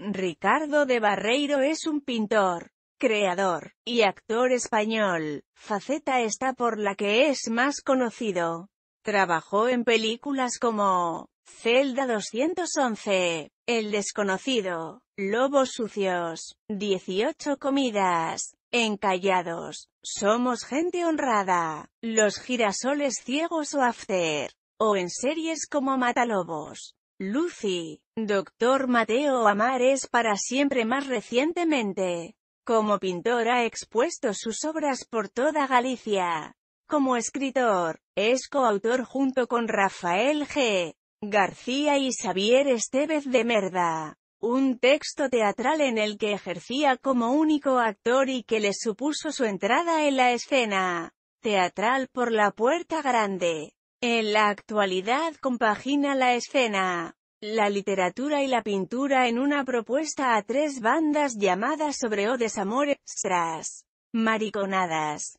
Ricardo de Barreiro es un pintor, creador y actor español, faceta está por la que es más conocido. Trabajó en películas como Celda 211, El desconocido, Lobos sucios, 18 comidas, Encallados, Somos gente honrada, Los girasoles ciegos o After, o en series como Matalobos. Lucy, Doctor Mateo es para siempre más recientemente. Como pintor ha expuesto sus obras por toda Galicia. Como escritor, es coautor junto con Rafael G. García y Xavier Estevez de Merda. Un texto teatral en el que ejercía como único actor y que le supuso su entrada en la escena teatral por la Puerta Grande. En la actualidad compagina la escena la literatura y la pintura en una propuesta a tres bandas llamadas Sobre odes, amores, tras Mariconadas.